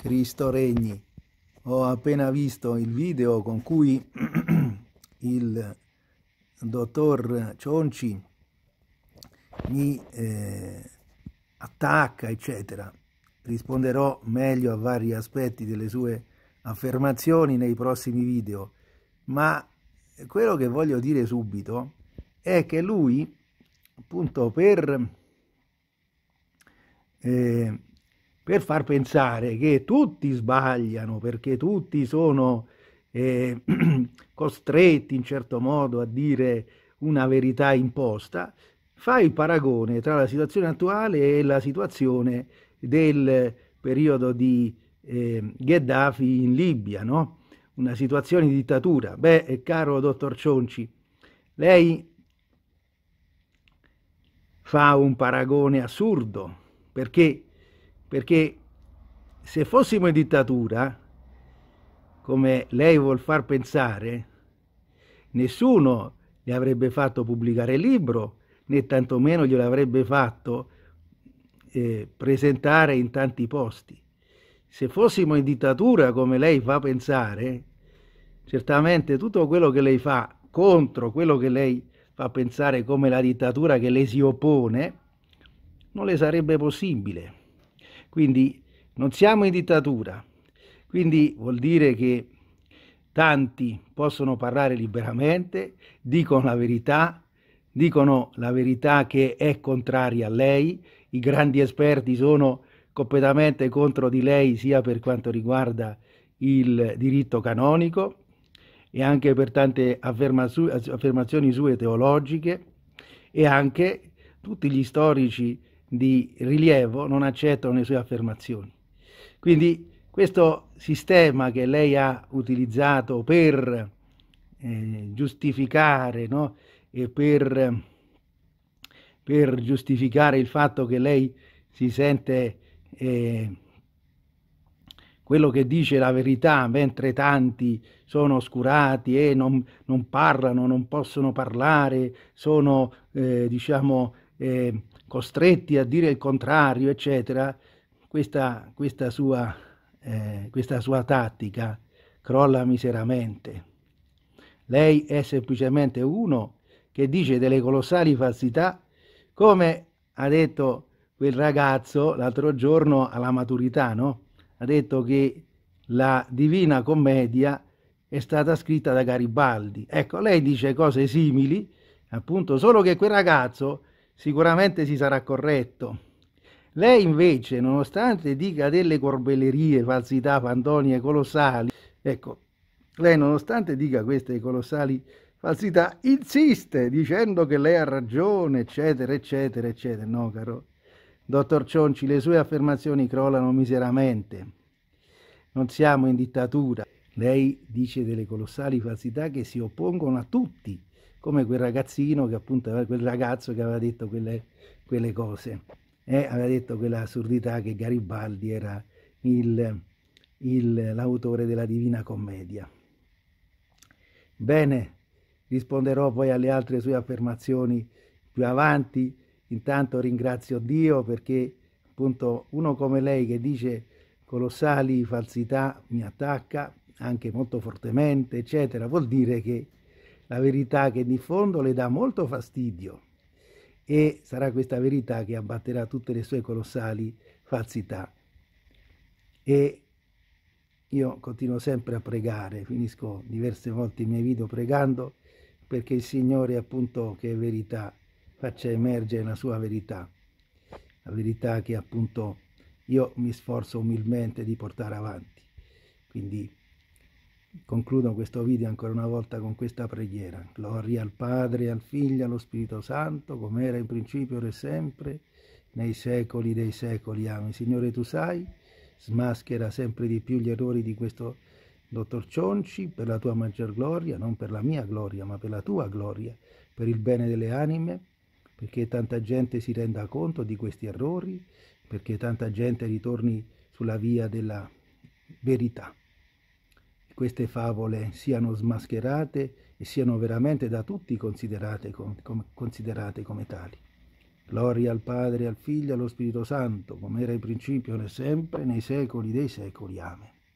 Cristo regni. Ho appena visto il video con cui il dottor Cionci mi eh, attacca, eccetera. Risponderò meglio a vari aspetti delle sue affermazioni nei prossimi video, ma quello che voglio dire subito è che lui, appunto, per eh, per far pensare che tutti sbagliano perché tutti sono eh, costretti in certo modo a dire una verità imposta, fa il paragone tra la situazione attuale e la situazione del periodo di eh, Gheddafi in Libia, no? una situazione di dittatura. Beh, eh, caro dottor Cionci, lei fa un paragone assurdo perché perché se fossimo in dittatura, come lei vuol far pensare, nessuno gli avrebbe fatto pubblicare il libro, né tantomeno glielo avrebbe fatto eh, presentare in tanti posti. Se fossimo in dittatura, come lei fa pensare, certamente tutto quello che lei fa contro quello che lei fa pensare come la dittatura che le si oppone, non le sarebbe possibile. Quindi non siamo in dittatura, quindi vuol dire che tanti possono parlare liberamente, dicono la verità, dicono la verità che è contraria a lei, i grandi esperti sono completamente contro di lei sia per quanto riguarda il diritto canonico e anche per tante affermazioni sue teologiche e anche tutti gli storici di rilievo non accettano le sue affermazioni. Quindi questo sistema che lei ha utilizzato per eh, giustificare no? e per, per, giustificare il fatto che lei si sente eh, quello che dice la verità, mentre tanti sono oscurati e non, non parlano, non possono parlare, sono eh, diciamo, eh, costretti a dire il contrario, eccetera, questa, questa, sua, eh, questa sua tattica crolla miseramente. Lei è semplicemente uno che dice delle colossali falsità, come ha detto quel ragazzo l'altro giorno alla maturità, no? Ha detto che la Divina Commedia è stata scritta da Garibaldi. Ecco, lei dice cose simili, appunto, solo che quel ragazzo sicuramente si sarà corretto. Lei invece, nonostante dica delle corbellerie, falsità, fandonie colossali, ecco, lei nonostante dica queste colossali falsità, insiste dicendo che lei ha ragione, eccetera, eccetera, eccetera. No, caro dottor Cionci, le sue affermazioni crollano miseramente. Non siamo in dittatura. Lei dice delle colossali falsità che si oppongono a tutti come quel ragazzino che appunto aveva, quel ragazzo che aveva detto quelle, quelle cose, eh, aveva detto quella assurdità che Garibaldi era il, il, l'autore della Divina Commedia. Bene, risponderò poi alle altre sue affermazioni più avanti, intanto ringrazio Dio perché appunto uno come lei che dice colossali falsità mi attacca anche molto fortemente, eccetera, vuol dire che la verità che di fondo le dà molto fastidio e sarà questa verità che abbatterà tutte le sue colossali falsità. E io continuo sempre a pregare, finisco diverse volte i miei video pregando perché il Signore appunto che è verità faccia emergere la sua verità, la verità che appunto io mi sforzo umilmente di portare avanti. Quindi Concludo questo video ancora una volta con questa preghiera. Gloria al Padre, al Figlio, allo Spirito Santo, come era in principio, ora e sempre, nei secoli dei secoli. Amen. Signore, tu sai, smaschera sempre di più gli errori di questo dottor Cionci per la tua maggior gloria, non per la mia gloria, ma per la tua gloria, per il bene delle anime, perché tanta gente si renda conto di questi errori, perché tanta gente ritorni sulla via della verità queste favole siano smascherate e siano veramente da tutti considerate, considerate come tali. Gloria al Padre, al Figlio e allo Spirito Santo, come era in principio, né sempre, nei secoli dei secoli. Amen.